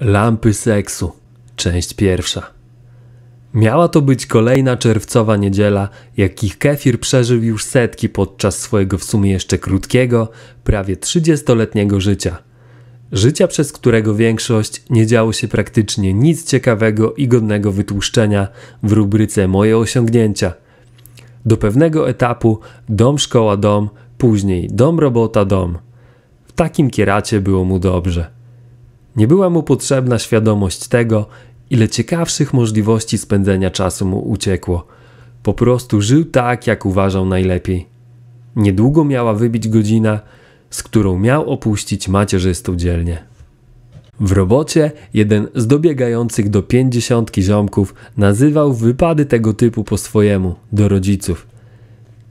Lampy seksu, część pierwsza. Miała to być kolejna czerwcowa niedziela, jakich Kefir przeżył już setki podczas swojego w sumie jeszcze krótkiego, prawie 30-letniego życia. Życia, przez którego większość nie działo się praktycznie nic ciekawego i godnego wytłuszczenia w rubryce Moje osiągnięcia. Do pewnego etapu dom, szkoła, dom, później dom, robota, dom. W takim kieracie było mu dobrze. Nie była mu potrzebna świadomość tego, ile ciekawszych możliwości spędzenia czasu mu uciekło. Po prostu żył tak, jak uważał najlepiej. Niedługo miała wybić godzina, z którą miał opuścić macierzystą dzielnię. W robocie jeden z dobiegających do pięćdziesiątki ziomków nazywał wypady tego typu po swojemu, do rodziców.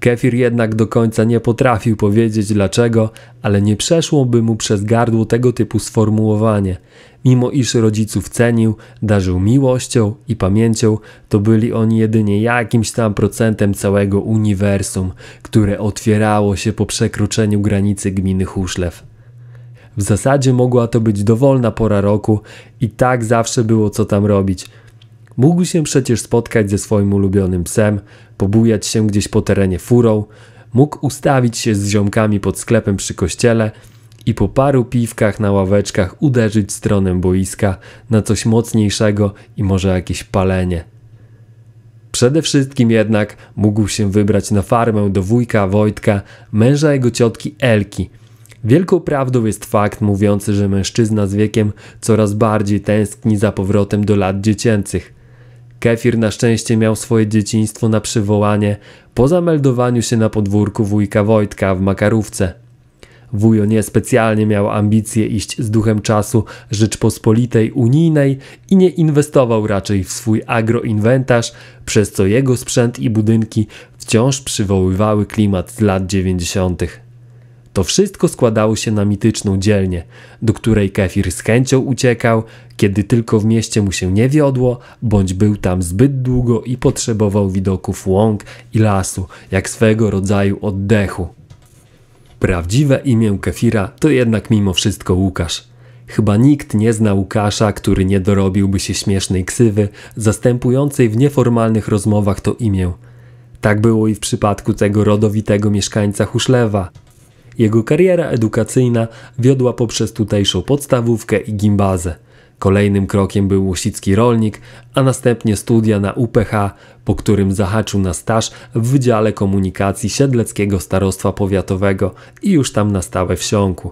Kefir jednak do końca nie potrafił powiedzieć dlaczego, ale nie przeszłoby mu przez gardło tego typu sformułowanie. Mimo iż rodziców cenił, darzył miłością i pamięcią, to byli oni jedynie jakimś tam procentem całego uniwersum, które otwierało się po przekroczeniu granicy gminy Huszlew. W zasadzie mogła to być dowolna pora roku i tak zawsze było co tam robić – Mógł się przecież spotkać ze swoim ulubionym psem, pobujać się gdzieś po terenie furą, mógł ustawić się z ziomkami pod sklepem przy kościele i po paru piwkach na ławeczkach uderzyć stronę boiska na coś mocniejszego i może jakieś palenie. Przede wszystkim jednak mógł się wybrać na farmę do wujka Wojtka, męża jego ciotki Elki. Wielką prawdą jest fakt mówiący, że mężczyzna z wiekiem coraz bardziej tęskni za powrotem do lat dziecięcych. Kefir na szczęście miał swoje dzieciństwo na przywołanie po zameldowaniu się na podwórku wujka Wojtka w Makarówce. Wujo niespecjalnie specjalnie miał ambicje iść z duchem czasu Rzeczpospolitej Unijnej i nie inwestował raczej w swój agroinwentarz, przez co jego sprzęt i budynki wciąż przywoływały klimat z lat 90. To wszystko składało się na mityczną dzielnię, do której Kefir z chęcią uciekał, kiedy tylko w mieście mu się nie wiodło, bądź był tam zbyt długo i potrzebował widoków łąk i lasu, jak swego rodzaju oddechu. Prawdziwe imię Kefira to jednak mimo wszystko Łukasz. Chyba nikt nie zna Łukasza, który nie dorobiłby się śmiesznej ksywy, zastępującej w nieformalnych rozmowach to imię. Tak było i w przypadku tego rodowitego mieszkańca Huszlewa – jego kariera edukacyjna wiodła poprzez tutejszą podstawówkę i gimbazę. Kolejnym krokiem był łosicki rolnik, a następnie studia na UPH, po którym zahaczył na staż w Wydziale Komunikacji Siedleckiego Starostwa Powiatowego i już tam na stałe wsiąku.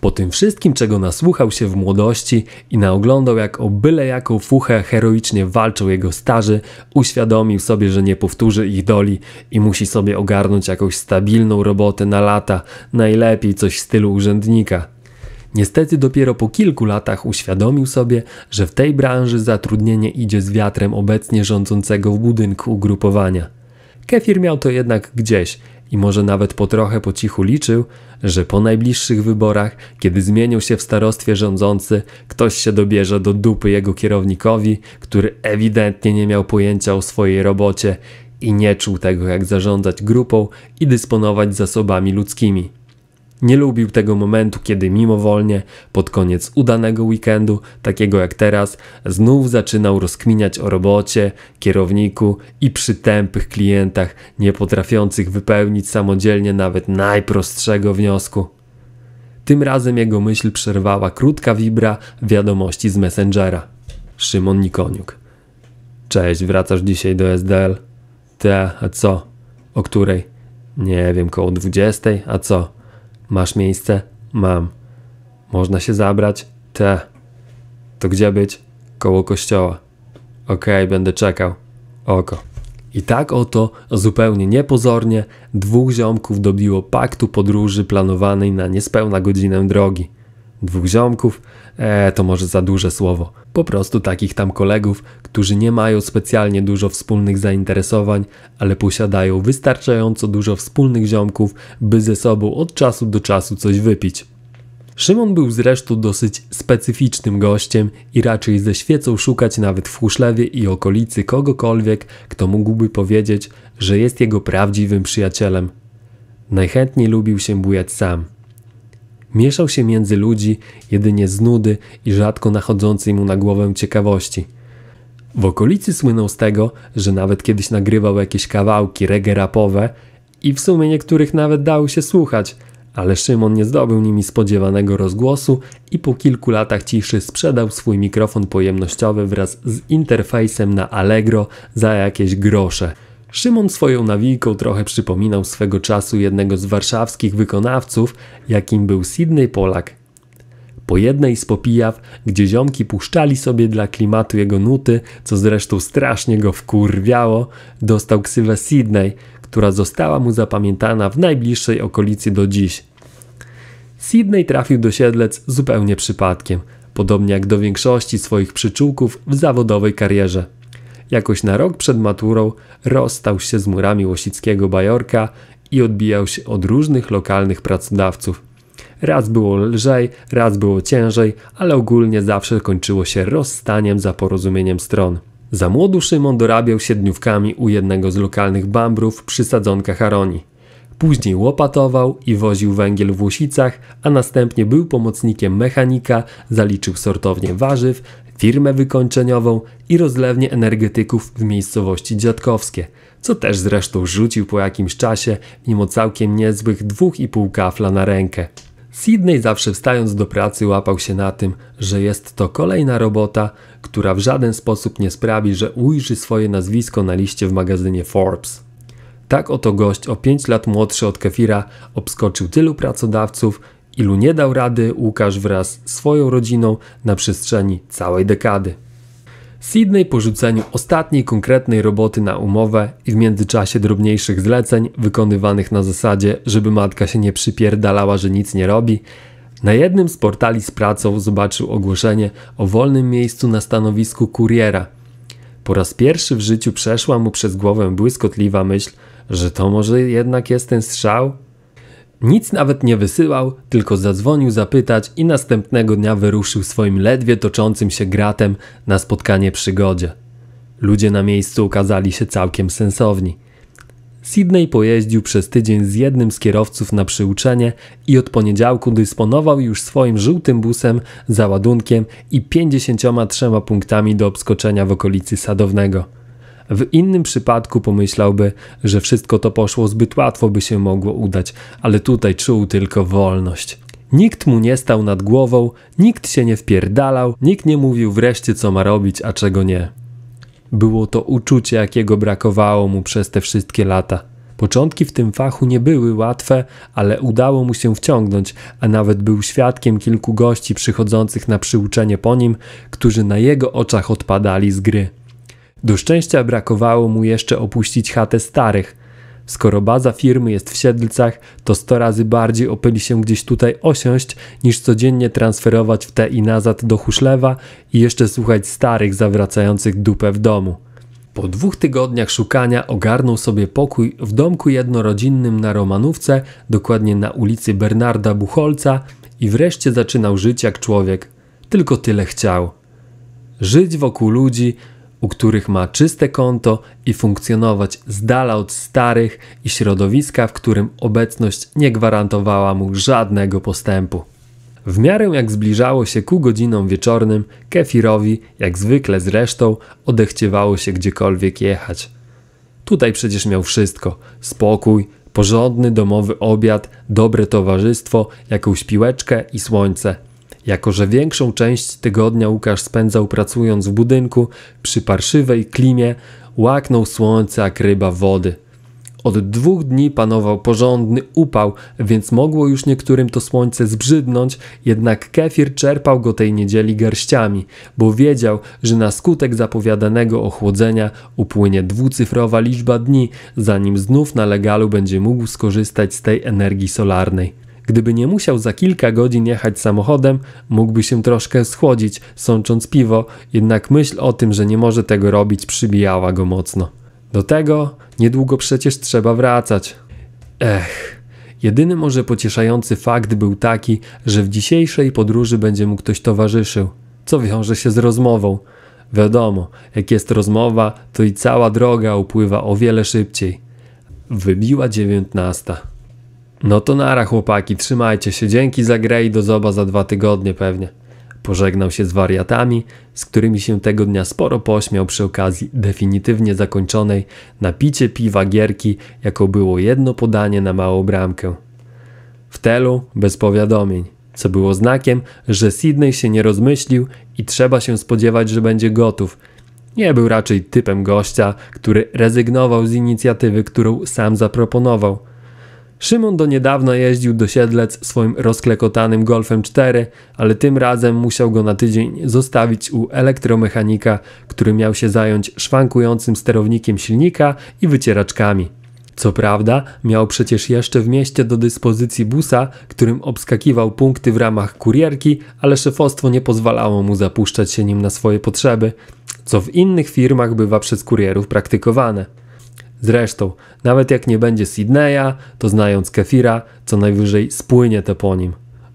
Po tym wszystkim, czego nasłuchał się w młodości i naoglądał, jak o byle jaką fuchę heroicznie walczą jego starzy, uświadomił sobie, że nie powtórzy ich doli i musi sobie ogarnąć jakąś stabilną robotę na lata, najlepiej coś w stylu urzędnika. Niestety dopiero po kilku latach uświadomił sobie, że w tej branży zatrudnienie idzie z wiatrem obecnie rządzącego w budynku ugrupowania. Kefir miał to jednak gdzieś – i może nawet po trochę po cichu liczył, że po najbliższych wyborach, kiedy zmienią się w starostwie rządzący, ktoś się dobierze do dupy jego kierownikowi, który ewidentnie nie miał pojęcia o swojej robocie i nie czuł tego, jak zarządzać grupą i dysponować zasobami ludzkimi. Nie lubił tego momentu, kiedy mimowolnie, pod koniec udanego weekendu, takiego jak teraz, znów zaczynał rozkminiać o robocie, kierowniku i przytępych klientach, nie potrafiących wypełnić samodzielnie nawet najprostszego wniosku. Tym razem jego myśl przerwała krótka wibra wiadomości z Messengera. Szymon Nikoniuk. Cześć, wracasz dzisiaj do SDL? Te, a co? O której? Nie wiem, koło 20, a co? Masz miejsce? Mam. Można się zabrać? Te. To gdzie być? Koło kościoła. Okej, okay, będę czekał. Oko. I tak oto, zupełnie niepozornie, dwóch ziomków dobiło paktu podróży planowanej na niespełna godzinę drogi dwóch ziomków, e, to może za duże słowo. Po prostu takich tam kolegów, którzy nie mają specjalnie dużo wspólnych zainteresowań, ale posiadają wystarczająco dużo wspólnych ziomków, by ze sobą od czasu do czasu coś wypić. Szymon był zresztą dosyć specyficznym gościem i raczej ze świecą szukać nawet w Huszlewie i okolicy kogokolwiek, kto mógłby powiedzieć, że jest jego prawdziwym przyjacielem. Najchętniej lubił się bujać sam – Mieszał się między ludzi jedynie z nudy i rzadko nachodzącej mu na głowę ciekawości. W okolicy słynął z tego, że nawet kiedyś nagrywał jakieś kawałki reggae rapowe i w sumie niektórych nawet dał się słuchać, ale Szymon nie zdobył nimi spodziewanego rozgłosu i po kilku latach ciszy sprzedał swój mikrofon pojemnościowy wraz z interfejsem na Allegro za jakieś grosze – Szymon swoją nawijką trochę przypominał swego czasu jednego z warszawskich wykonawców, jakim był Sydney Polak. Po jednej z popijaw, gdzie ziomki puszczali sobie dla klimatu jego nuty, co zresztą strasznie go wkurwiało, dostał ksywę Sydney, która została mu zapamiętana w najbliższej okolicy do dziś. Sydney trafił do Siedlec zupełnie przypadkiem, podobnie jak do większości swoich przyczółków w zawodowej karierze jakoś na rok przed maturą rozstał się z murami Łosickiego Bajorka i odbijał się od różnych lokalnych pracodawców. Raz było lżej, raz było ciężej, ale ogólnie zawsze kończyło się rozstaniem za porozumieniem stron. Za młodu Szymon dorabiał siedniówkami u jednego z lokalnych bambrów przy sadzonkach Aroni. Później łopatował i woził węgiel w Łosicach, a następnie był pomocnikiem mechanika, zaliczył sortownię warzyw, firmę wykończeniową i rozlewnię energetyków w miejscowości Dziadkowskie, co też zresztą rzucił po jakimś czasie, mimo całkiem niezłych dwóch i pół kafla na rękę. Sidney zawsze wstając do pracy łapał się na tym, że jest to kolejna robota, która w żaden sposób nie sprawi, że ujrzy swoje nazwisko na liście w magazynie Forbes. Tak oto gość o 5 lat młodszy od Kefira obskoczył tylu pracodawców, ilu nie dał rady Łukasz wraz z swoją rodziną na przestrzeni całej dekady. Sydney po rzuceniu ostatniej konkretnej roboty na umowę i w międzyczasie drobniejszych zleceń wykonywanych na zasadzie, żeby matka się nie przypierdalała, że nic nie robi, na jednym z portali z pracą zobaczył ogłoszenie o wolnym miejscu na stanowisku kuriera. Po raz pierwszy w życiu przeszła mu przez głowę błyskotliwa myśl, że to może jednak jest ten strzał, nic nawet nie wysyłał, tylko zadzwonił zapytać i następnego dnia wyruszył swoim ledwie toczącym się gratem na spotkanie przygodzie. Ludzie na miejscu okazali się całkiem sensowni. Sydney pojeździł przez tydzień z jednym z kierowców na przyuczenie i od poniedziałku dysponował już swoim żółtym busem, załadunkiem i 53 punktami do obskoczenia w okolicy Sadownego. W innym przypadku pomyślałby, że wszystko to poszło zbyt łatwo, by się mogło udać, ale tutaj czuł tylko wolność. Nikt mu nie stał nad głową, nikt się nie wpierdalał, nikt nie mówił wreszcie co ma robić, a czego nie. Było to uczucie, jakiego brakowało mu przez te wszystkie lata. Początki w tym fachu nie były łatwe, ale udało mu się wciągnąć, a nawet był świadkiem kilku gości przychodzących na przyuczenie po nim, którzy na jego oczach odpadali z gry. Do szczęścia brakowało mu jeszcze opuścić chatę starych. Skoro baza firmy jest w Siedlcach, to 100 razy bardziej opyli się gdzieś tutaj osiąść, niż codziennie transferować w te i nazad do Huszlewa i jeszcze słuchać starych zawracających dupę w domu. Po dwóch tygodniach szukania ogarnął sobie pokój w domku jednorodzinnym na Romanówce, dokładnie na ulicy Bernarda Bucholca i wreszcie zaczynał żyć jak człowiek. Tylko tyle chciał. Żyć wokół ludzi, u których ma czyste konto i funkcjonować z dala od starych i środowiska, w którym obecność nie gwarantowała mu żadnego postępu. W miarę jak zbliżało się ku godzinom wieczornym, Kefirowi, jak zwykle zresztą, odechciewało się gdziekolwiek jechać. Tutaj przecież miał wszystko: spokój, porządny domowy obiad, dobre towarzystwo, jakąś piłeczkę i słońce. Jako, że większą część tygodnia Łukasz spędzał pracując w budynku, przy parszywej klimie, łaknął słońce jak ryba wody. Od dwóch dni panował porządny upał, więc mogło już niektórym to słońce zbrzydnąć, jednak kefir czerpał go tej niedzieli garściami, bo wiedział, że na skutek zapowiadanego ochłodzenia upłynie dwucyfrowa liczba dni, zanim znów na legalu będzie mógł skorzystać z tej energii solarnej. Gdyby nie musiał za kilka godzin jechać samochodem, mógłby się troszkę schłodzić, sącząc piwo, jednak myśl o tym, że nie może tego robić, przybijała go mocno. Do tego niedługo przecież trzeba wracać. Ech. Jedyny może pocieszający fakt był taki, że w dzisiejszej podróży będzie mu ktoś towarzyszył, co wiąże się z rozmową. Wiadomo, jak jest rozmowa, to i cała droga upływa o wiele szybciej. Wybiła dziewiętnasta. No to nara chłopaki, trzymajcie się, dzięki za grę i do zoba za dwa tygodnie pewnie. Pożegnał się z wariatami, z którymi się tego dnia sporo pośmiał przy okazji definitywnie zakończonej napicie piwa gierki, jaką było jedno podanie na małą bramkę. W telu bez powiadomień, co było znakiem, że Sidney się nie rozmyślił i trzeba się spodziewać, że będzie gotów. Nie był raczej typem gościa, który rezygnował z inicjatywy, którą sam zaproponował – Szymon do niedawna jeździł do Siedlec swoim rozklekotanym Golfem 4, ale tym razem musiał go na tydzień zostawić u elektromechanika, który miał się zająć szwankującym sterownikiem silnika i wycieraczkami. Co prawda, miał przecież jeszcze w mieście do dyspozycji busa, którym obskakiwał punkty w ramach kurierki, ale szefostwo nie pozwalało mu zapuszczać się nim na swoje potrzeby, co w innych firmach bywa przez kurierów praktykowane. Zresztą, nawet jak nie będzie Sydneya, to znając Kefira, co najwyżej spłynie te po nim.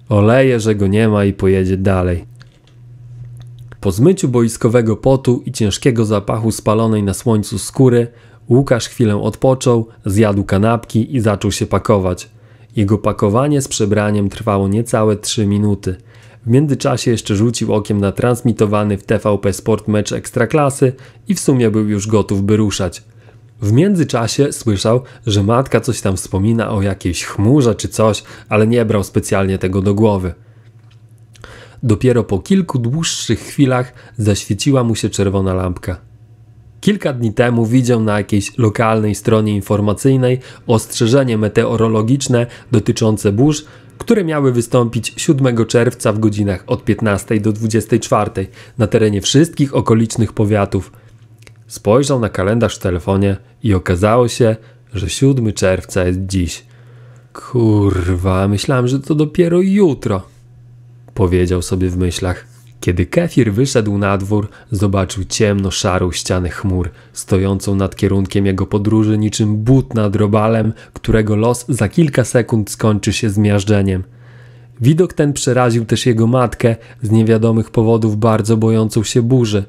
Oleje, że go nie ma i pojedzie dalej. Po zmyciu boiskowego potu i ciężkiego zapachu spalonej na słońcu skóry, Łukasz chwilę odpoczął, zjadł kanapki i zaczął się pakować. Jego pakowanie z przebraniem trwało niecałe 3 minuty. W międzyczasie jeszcze rzucił okiem na transmitowany w TVP Sport mecz Ekstraklasy i w sumie był już gotów by ruszać. W międzyczasie słyszał, że matka coś tam wspomina o jakiejś chmurze czy coś, ale nie brał specjalnie tego do głowy. Dopiero po kilku dłuższych chwilach zaświeciła mu się czerwona lampka. Kilka dni temu widział na jakiejś lokalnej stronie informacyjnej ostrzeżenie meteorologiczne dotyczące burz, które miały wystąpić 7 czerwca w godzinach od 15 do 24 na terenie wszystkich okolicznych powiatów – Spojrzał na kalendarz w telefonie i okazało się, że 7 czerwca jest dziś. Kurwa, myślałem, że to dopiero jutro, powiedział sobie w myślach. Kiedy kefir wyszedł na dwór, zobaczył ciemno-szarą ścianę chmur, stojącą nad kierunkiem jego podróży niczym but nad robalem, którego los za kilka sekund skończy się zmiażdżeniem. Widok ten przeraził też jego matkę, z niewiadomych powodów bardzo bojącą się burzy.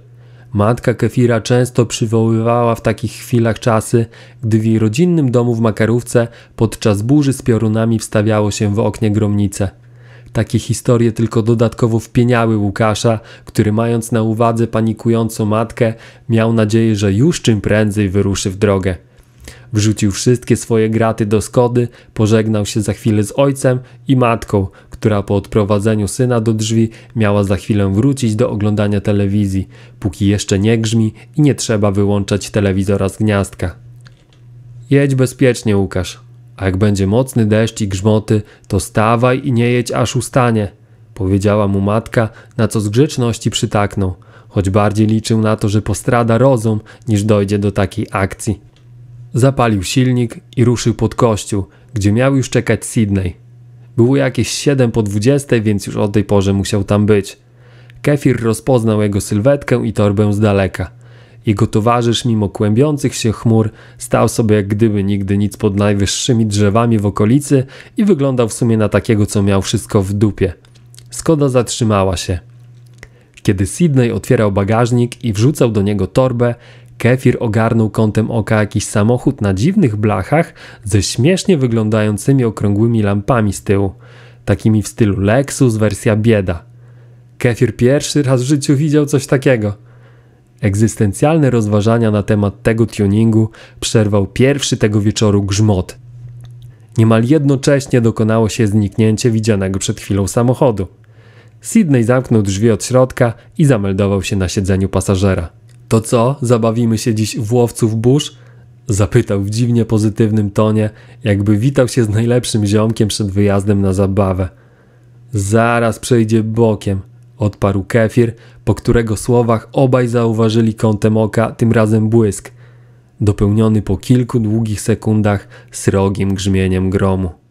Matka Kefira często przywoływała w takich chwilach czasy, gdy w jej rodzinnym domu w Makarówce podczas burzy z piorunami wstawiało się w oknie gromnice. Takie historie tylko dodatkowo wpieniały Łukasza, który mając na uwadze panikującą matkę, miał nadzieję, że już czym prędzej wyruszy w drogę. Wrzucił wszystkie swoje graty do Skody, pożegnał się za chwilę z ojcem i matką, która po odprowadzeniu syna do drzwi miała za chwilę wrócić do oglądania telewizji, póki jeszcze nie grzmi i nie trzeba wyłączać telewizora z gniazdka. Jedź bezpiecznie, Łukasz. A jak będzie mocny deszcz i grzmoty, to stawaj i nie jedź aż ustanie, powiedziała mu matka, na co z grzeczności przytaknął, choć bardziej liczył na to, że postrada rozum, niż dojdzie do takiej akcji. Zapalił silnik i ruszył pod kościół, gdzie miał już czekać Sydney. Było jakieś 7 po 20, więc już o tej porze musiał tam być. Kefir rozpoznał jego sylwetkę i torbę z daleka. Jego towarzysz, mimo kłębiących się chmur, stał sobie jak gdyby nigdy nic pod najwyższymi drzewami w okolicy i wyglądał w sumie na takiego, co miał wszystko w dupie. Skoda zatrzymała się. Kiedy Sydney otwierał bagażnik i wrzucał do niego torbę, Kefir ogarnął kątem oka jakiś samochód na dziwnych blachach ze śmiesznie wyglądającymi okrągłymi lampami z tyłu, takimi w stylu Lexus wersja bieda. Kefir pierwszy raz w życiu widział coś takiego. Egzystencjalne rozważania na temat tego tuningu przerwał pierwszy tego wieczoru grzmot. Niemal jednocześnie dokonało się zniknięcie widzianego przed chwilą samochodu. Sydney zamknął drzwi od środka i zameldował się na siedzeniu pasażera. To co, zabawimy się dziś w łowców burz? Zapytał w dziwnie pozytywnym tonie, jakby witał się z najlepszym ziomkiem przed wyjazdem na zabawę. Zaraz przejdzie bokiem, odparł kefir, po którego słowach obaj zauważyli kątem oka, tym razem błysk, dopełniony po kilku długich sekundach srogim grzmieniem gromu.